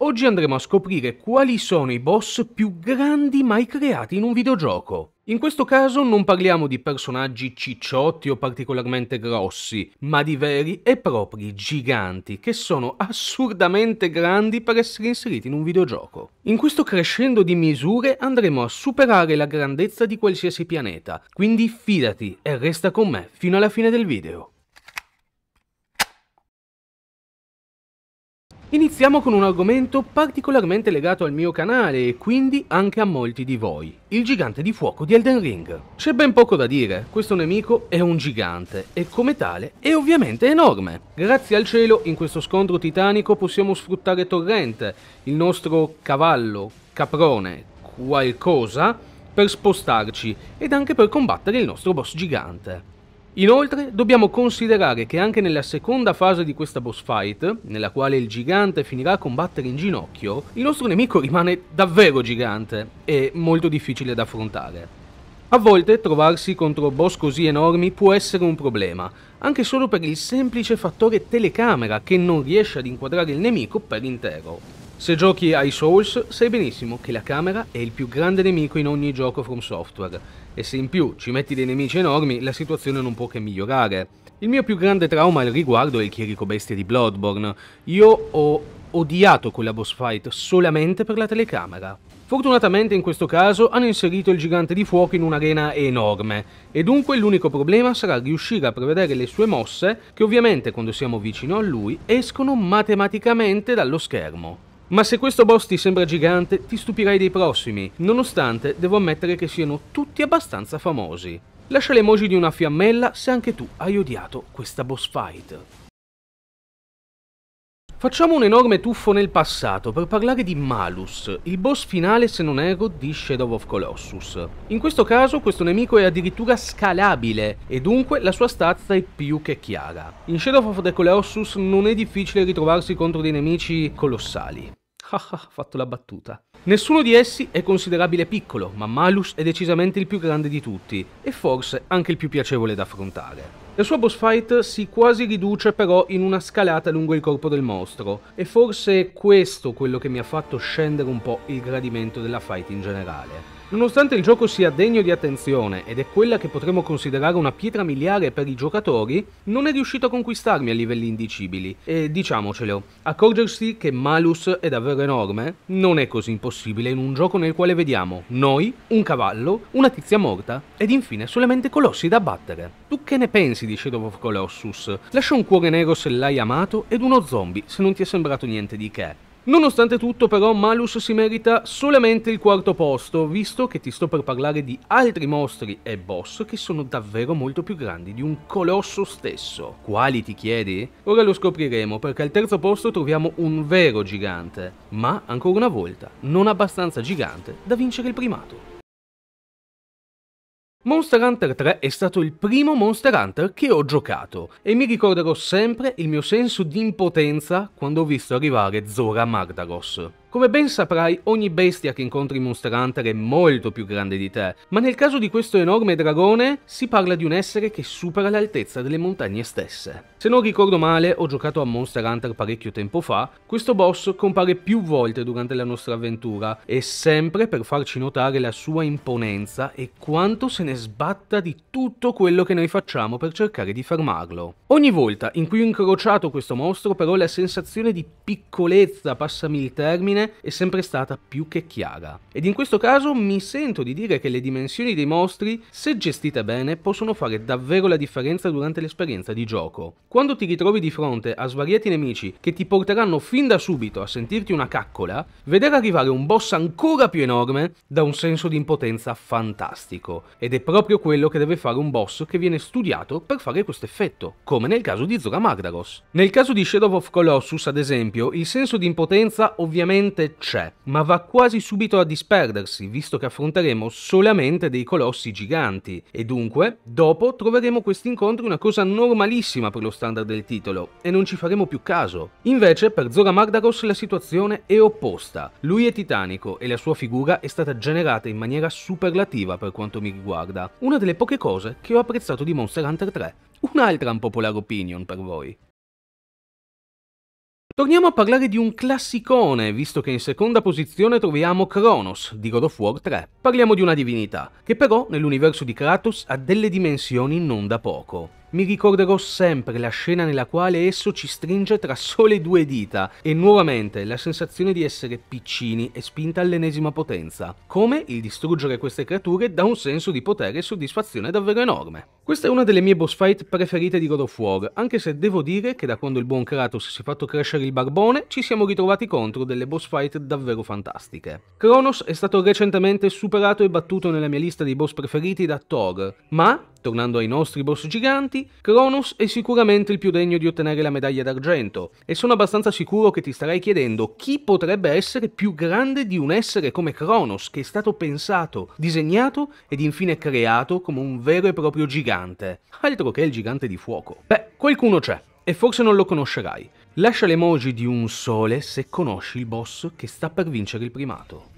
Oggi andremo a scoprire quali sono i boss più grandi mai creati in un videogioco. In questo caso non parliamo di personaggi cicciotti o particolarmente grossi, ma di veri e propri giganti che sono assurdamente grandi per essere inseriti in un videogioco. In questo crescendo di misure andremo a superare la grandezza di qualsiasi pianeta, quindi fidati e resta con me fino alla fine del video. Iniziamo con un argomento particolarmente legato al mio canale e quindi anche a molti di voi, il gigante di fuoco di Elden Ring. C'è ben poco da dire, questo nemico è un gigante e come tale è ovviamente enorme. Grazie al cielo in questo scontro titanico possiamo sfruttare Torrente, il nostro cavallo, caprone, qualcosa, per spostarci ed anche per combattere il nostro boss gigante. Inoltre dobbiamo considerare che anche nella seconda fase di questa boss fight, nella quale il gigante finirà a combattere in ginocchio, il nostro nemico rimane davvero gigante e molto difficile da affrontare. A volte trovarsi contro boss così enormi può essere un problema, anche solo per il semplice fattore telecamera che non riesce ad inquadrare il nemico per intero. Se giochi ai Souls, sai benissimo che la camera è il più grande nemico in ogni gioco from software, e se in più ci metti dei nemici enormi, la situazione non può che migliorare. Il mio più grande trauma al riguardo è il chierico bestia di Bloodborne. Io ho odiato quella boss fight solamente per la telecamera. Fortunatamente in questo caso hanno inserito il gigante di fuoco in un'arena enorme e dunque l'unico problema sarà riuscire a prevedere le sue mosse che ovviamente quando siamo vicino a lui escono matematicamente dallo schermo. Ma se questo boss ti sembra gigante, ti stupirai dei prossimi, nonostante devo ammettere che siano tutti abbastanza famosi. Lascia le emoji di una fiammella se anche tu hai odiato questa boss fight. Facciamo un enorme tuffo nel passato per parlare di Malus, il boss finale se non erro di Shadow of Colossus. In questo caso questo nemico è addirittura scalabile e dunque la sua stazza è più che chiara. In Shadow of the Colossus non è difficile ritrovarsi contro dei nemici colossali ha fatto la battuta. Nessuno di essi è considerabile piccolo, ma Malus è decisamente il più grande di tutti, e forse anche il più piacevole da affrontare. La sua boss fight si quasi riduce però in una scalata lungo il corpo del mostro, e forse è questo quello che mi ha fatto scendere un po' il gradimento della fight in generale. Nonostante il gioco sia degno di attenzione ed è quella che potremmo considerare una pietra miliare per i giocatori, non è riuscito a conquistarmi a livelli indicibili e diciamocelo, accorgersi che Malus è davvero enorme non è così impossibile in un gioco nel quale vediamo noi, un cavallo, una tizia morta ed infine solamente colossi da battere. Tu che ne pensi di Shadow of Colossus? Lascia un cuore nero se l'hai amato ed uno zombie se non ti è sembrato niente di che. Nonostante tutto però Malus si merita solamente il quarto posto, visto che ti sto per parlare di altri mostri e boss che sono davvero molto più grandi di un colosso stesso. Quali ti chiedi? Ora lo scopriremo perché al terzo posto troviamo un vero gigante, ma ancora una volta non abbastanza gigante da vincere il primato. Monster Hunter 3 è stato il primo Monster Hunter che ho giocato e mi ricorderò sempre il mio senso di impotenza quando ho visto arrivare Zora Magdaros. Come ben saprai, ogni bestia che incontri in Monster Hunter è molto più grande di te, ma nel caso di questo enorme dragone si parla di un essere che supera l'altezza delle montagne stesse. Se non ricordo male, ho giocato a Monster Hunter parecchio tempo fa, questo boss compare più volte durante la nostra avventura e sempre per farci notare la sua imponenza e quanto se ne sbatta di tutto quello che noi facciamo per cercare di fermarlo. Ogni volta in cui ho incrociato questo mostro però la sensazione di piccolezza, passami il termine, fine è sempre stata più che chiara. Ed in questo caso mi sento di dire che le dimensioni dei mostri, se gestite bene, possono fare davvero la differenza durante l'esperienza di gioco. Quando ti ritrovi di fronte a svariati nemici che ti porteranno fin da subito a sentirti una caccola, vedere arrivare un boss ancora più enorme dà un senso di impotenza fantastico. Ed è proprio quello che deve fare un boss che viene studiato per fare questo effetto, come nel caso di Zora Magdaros. Nel caso di Shadow of Colossus, ad esempio, il senso di impotenza ovviamente sicuramente c'è, ma va quasi subito a disperdersi, visto che affronteremo solamente dei colossi giganti, e dunque, dopo troveremo questi incontri una cosa normalissima per lo standard del titolo, e non ci faremo più caso. Invece, per Zora Magdaros la situazione è opposta. Lui è titanico e la sua figura è stata generata in maniera superlativa per quanto mi riguarda, una delle poche cose che ho apprezzato di Monster Hunter 3. Un'altra un popolare opinion per voi. Torniamo a parlare di un classicone, visto che in seconda posizione troviamo Kronos di God of War 3. Parliamo di una divinità, che però nell'universo di Kratos ha delle dimensioni non da poco. Mi ricorderò sempre la scena nella quale esso ci stringe tra sole due dita e nuovamente la sensazione di essere piccini e spinta all'ennesima potenza, come il distruggere queste creature dà un senso di potere e soddisfazione davvero enorme. Questa è una delle mie boss fight preferite di God of War, anche se devo dire che da quando il buon Kratos si è fatto crescere il barbone ci siamo ritrovati contro delle boss fight davvero fantastiche. Kronos è stato recentemente superato e battuto nella mia lista dei boss preferiti da Thor, ma tornando ai nostri boss giganti, Kronos è sicuramente il più degno di ottenere la medaglia d'argento, e sono abbastanza sicuro che ti starai chiedendo chi potrebbe essere più grande di un essere come Kronos, che è stato pensato, disegnato ed infine creato come un vero e proprio gigante, altro che il gigante di fuoco. Beh, qualcuno c'è, e forse non lo conoscerai. Lascia l'emoji di un sole se conosci il boss che sta per vincere il primato.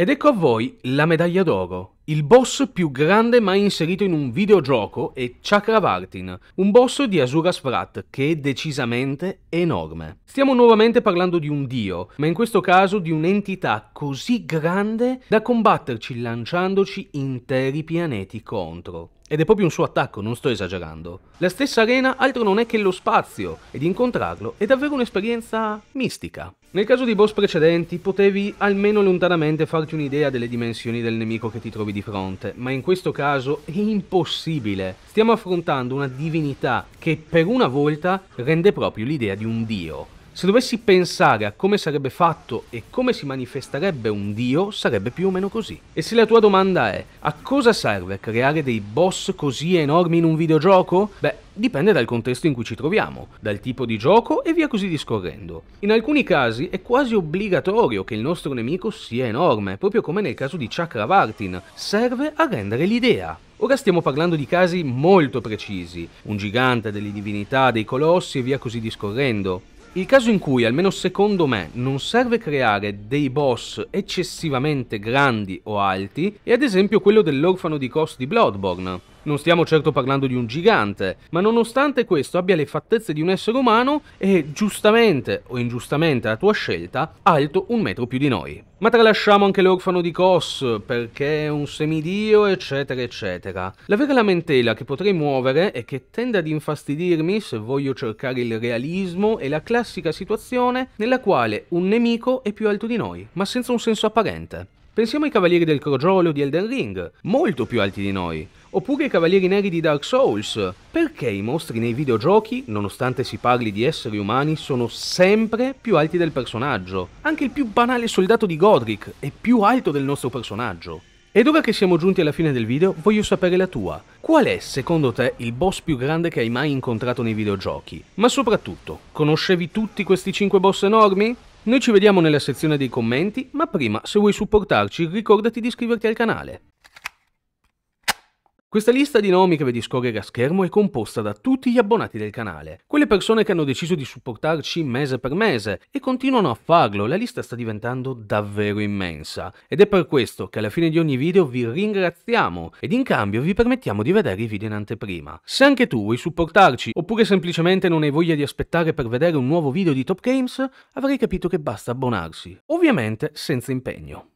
Ed ecco a voi la medaglia d'oro, il boss più grande mai inserito in un videogioco è Chakravartin, un boss di Asura Sprat che è decisamente enorme. Stiamo nuovamente parlando di un dio, ma in questo caso di un'entità così grande da combatterci lanciandoci interi pianeti contro. Ed è proprio un suo attacco, non sto esagerando. La stessa arena altro non è che lo spazio, ed incontrarlo è davvero un'esperienza mistica. Nel caso di boss precedenti potevi almeno lontanamente farti un'idea delle dimensioni del nemico che ti trovi di fronte, ma in questo caso è impossibile. Stiamo affrontando una divinità che per una volta rende proprio l'idea di un dio. Se dovessi pensare a come sarebbe fatto e come si manifesterebbe un dio, sarebbe più o meno così. E se la tua domanda è, a cosa serve creare dei boss così enormi in un videogioco? Beh, dipende dal contesto in cui ci troviamo, dal tipo di gioco e via così discorrendo. In alcuni casi è quasi obbligatorio che il nostro nemico sia enorme, proprio come nel caso di Chakravartin, serve a rendere l'idea. Ora stiamo parlando di casi molto precisi, un gigante delle divinità, dei colossi e via così discorrendo. Il caso in cui, almeno secondo me, non serve creare dei boss eccessivamente grandi o alti è ad esempio quello dell'orfano di Cos di Bloodborne. Non stiamo certo parlando di un gigante, ma nonostante questo abbia le fattezze di un essere umano e, giustamente o ingiustamente a tua scelta, alto un metro più di noi. Ma tralasciamo anche l'orfano di Kos, perché è un semidio, eccetera, eccetera. La vera lamentela che potrei muovere e che tende ad infastidirmi se voglio cercare il realismo è la classica situazione nella quale un nemico è più alto di noi, ma senza un senso apparente. Pensiamo ai cavalieri del crogiolo di Elden Ring, molto più alti di noi, Oppure i Cavalieri Neri di Dark Souls. Perché i mostri nei videogiochi, nonostante si parli di esseri umani, sono sempre più alti del personaggio? Anche il più banale soldato di Godric è più alto del nostro personaggio. Ed ora che siamo giunti alla fine del video, voglio sapere la tua. Qual è, secondo te, il boss più grande che hai mai incontrato nei videogiochi? Ma soprattutto, conoscevi tutti questi 5 boss enormi? Noi ci vediamo nella sezione dei commenti, ma prima, se vuoi supportarci, ricordati di iscriverti al canale. Questa lista di nomi che vedi scorrere a schermo è composta da tutti gli abbonati del canale, quelle persone che hanno deciso di supportarci mese per mese e continuano a farlo, la lista sta diventando davvero immensa ed è per questo che alla fine di ogni video vi ringraziamo ed in cambio vi permettiamo di vedere i video in anteprima. Se anche tu vuoi supportarci oppure semplicemente non hai voglia di aspettare per vedere un nuovo video di Top Games, avrai capito che basta abbonarsi, ovviamente senza impegno.